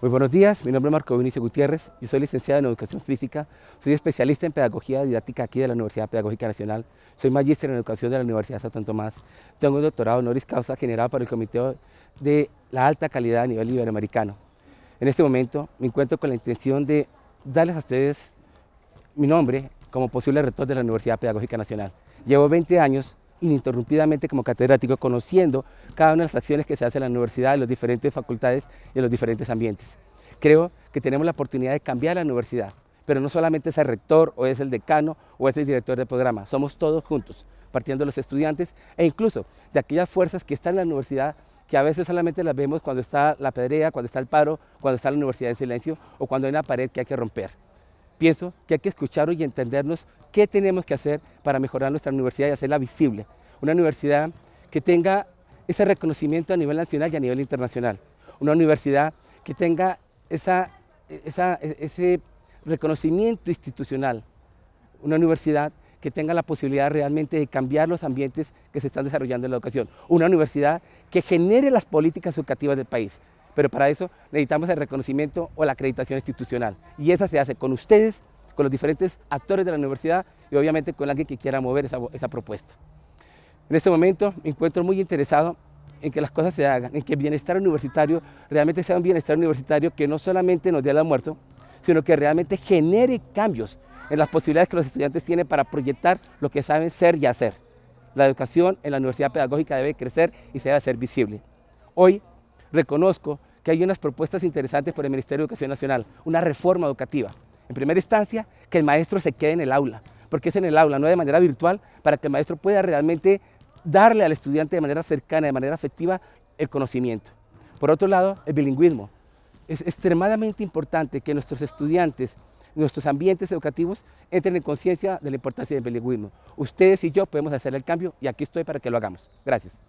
Muy buenos días, mi nombre es Marco Vinicio Gutiérrez, yo soy licenciado en Educación Física, soy especialista en Pedagogía Didáctica aquí de la Universidad Pedagógica Nacional, soy magíster en Educación de la Universidad de Santo Tomás, tengo un doctorado honoris causa generado por el Comité de la Alta Calidad a nivel iberoamericano. En este momento me encuentro con la intención de darles a ustedes mi nombre como posible rector de la Universidad Pedagógica Nacional. Llevo 20 años ininterrumpidamente como catedrático, conociendo cada una de las acciones que se hacen en la universidad, en las diferentes facultades y en los diferentes ambientes. Creo que tenemos la oportunidad de cambiar la universidad, pero no solamente es el rector o es el decano o es el director del programa, somos todos juntos, partiendo de los estudiantes e incluso de aquellas fuerzas que están en la universidad que a veces solamente las vemos cuando está la pedrea, cuando está el paro, cuando está la universidad en silencio o cuando hay una pared que hay que romper pienso que hay que escucharnos y entendernos qué tenemos que hacer para mejorar nuestra universidad y hacerla visible. Una universidad que tenga ese reconocimiento a nivel nacional y a nivel internacional. Una universidad que tenga ese reconocimiento institucional. Una universidad que tenga la posibilidad realmente de cambiar los ambientes que se están desarrollando en la educación. Una universidad que genere las políticas educativas del país pero para eso necesitamos el reconocimiento o la acreditación institucional. Y esa se hace con ustedes, con los diferentes actores de la universidad y obviamente con alguien que quiera mover esa, propuesta. En este momento me encuentro muy interesado en que las cosas se hagan, en que el bienestar universitario realmente sea un bienestar universitario que no solamente nos dé el almuerzo, sino que realmente genere cambios en las posibilidades que los estudiantes tienen para proyectar lo que saben ser y hacer. La educación en la Universidad Pedagógica debe crecer y se debe hacer visible. Hoy reconozco que hay unas propuestas interesantes por el Ministerio de Educación Nacional, una reforma educativa. En primera instancia, que el maestro se quede en el aula, porque es en el aula, no de manera virtual, para que el maestro pueda realmente darle al estudiante de manera cercana, de manera afectiva, el conocimiento. Por otro lado, el bilingüismo. Es extremadamente importante que nuestros estudiantes, nuestros ambientes educativos, entren en conciencia de la importancia del bilingüismo. Ustedes y yo podemos hacer el cambio y aquí estoy para que lo hagamos. Gracias.